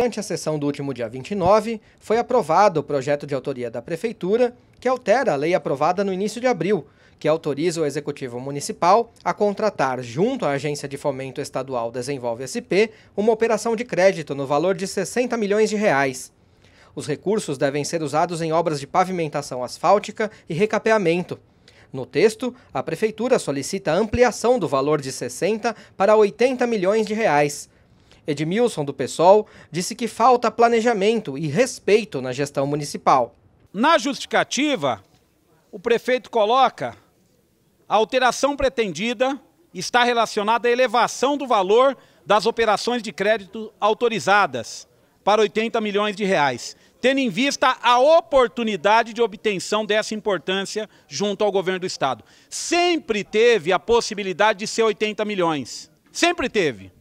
Durante a sessão do último dia 29, foi aprovado o projeto de autoria da Prefeitura que altera a lei aprovada no início de abril, que autoriza o Executivo Municipal a contratar, junto à Agência de Fomento Estadual Desenvolve SP, uma operação de crédito no valor de 60 milhões de reais. Os recursos devem ser usados em obras de pavimentação asfáltica e recapeamento. No texto, a Prefeitura solicita ampliação do valor de 60 para 80 milhões de reais Edmilson do PSOL, disse que falta planejamento e respeito na gestão municipal. Na justificativa, o prefeito coloca a alteração pretendida está relacionada à elevação do valor das operações de crédito autorizadas para 80 milhões de reais, tendo em vista a oportunidade de obtenção dessa importância junto ao governo do estado. Sempre teve a possibilidade de ser 80 milhões. Sempre teve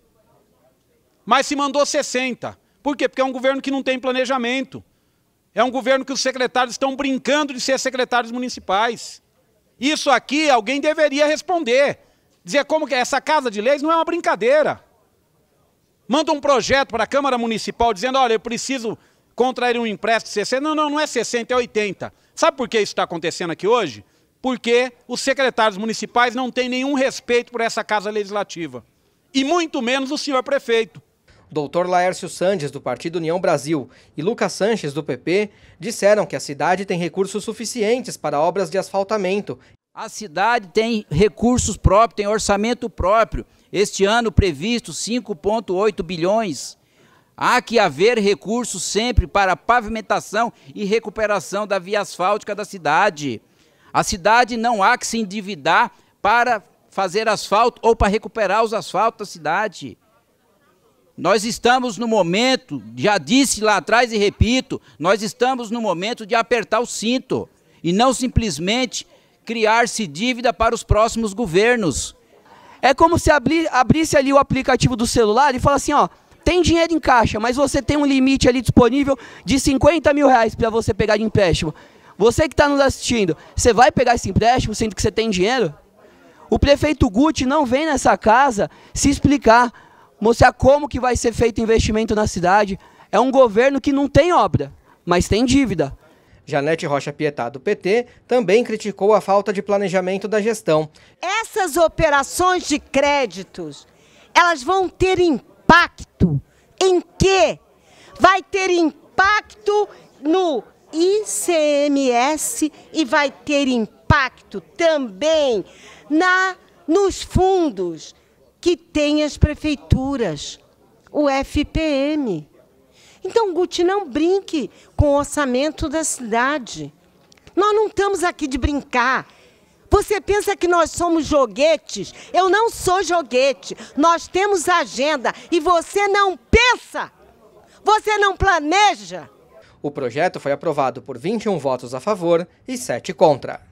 mas se mandou 60. Por quê? Porque é um governo que não tem planejamento. É um governo que os secretários estão brincando de ser secretários municipais. Isso aqui alguém deveria responder. Dizer como que essa casa de leis não é uma brincadeira. Manda um projeto para a Câmara Municipal dizendo, olha, eu preciso contrair um empréstimo de 60. Não, não, não é 60, é 80. Sabe por que isso está acontecendo aqui hoje? Porque os secretários municipais não têm nenhum respeito por essa casa legislativa. E muito menos o senhor prefeito. Doutor Laércio Sandes, do Partido União Brasil, e Lucas Sanches, do PP, disseram que a cidade tem recursos suficientes para obras de asfaltamento. A cidade tem recursos próprios, tem orçamento próprio. Este ano previsto 5,8 bilhões. Há que haver recursos sempre para pavimentação e recuperação da via asfáltica da cidade. A cidade não há que se endividar para fazer asfalto ou para recuperar os asfaltos da cidade. Nós estamos no momento, já disse lá atrás e repito, nós estamos no momento de apertar o cinto e não simplesmente criar-se dívida para os próximos governos. É como se abrir abrisse ali o aplicativo do celular e falasse assim, ó, tem dinheiro em caixa, mas você tem um limite ali disponível de 50 mil reais para você pegar de empréstimo. Você que está nos assistindo, você vai pegar esse empréstimo sendo que você tem dinheiro? O prefeito Guti não vem nessa casa se explicar mostrar como que vai ser feito investimento na cidade. É um governo que não tem obra, mas tem dívida. Janete Rocha Pietá, do PT, também criticou a falta de planejamento da gestão. Essas operações de créditos, elas vão ter impacto em quê? Vai ter impacto no ICMS e vai ter impacto também na nos fundos que tem as prefeituras, o FPM. Então, Guti, não brinque com o orçamento da cidade. Nós não estamos aqui de brincar. Você pensa que nós somos joguetes? Eu não sou joguete. Nós temos agenda e você não pensa. Você não planeja. O projeto foi aprovado por 21 votos a favor e 7 contra.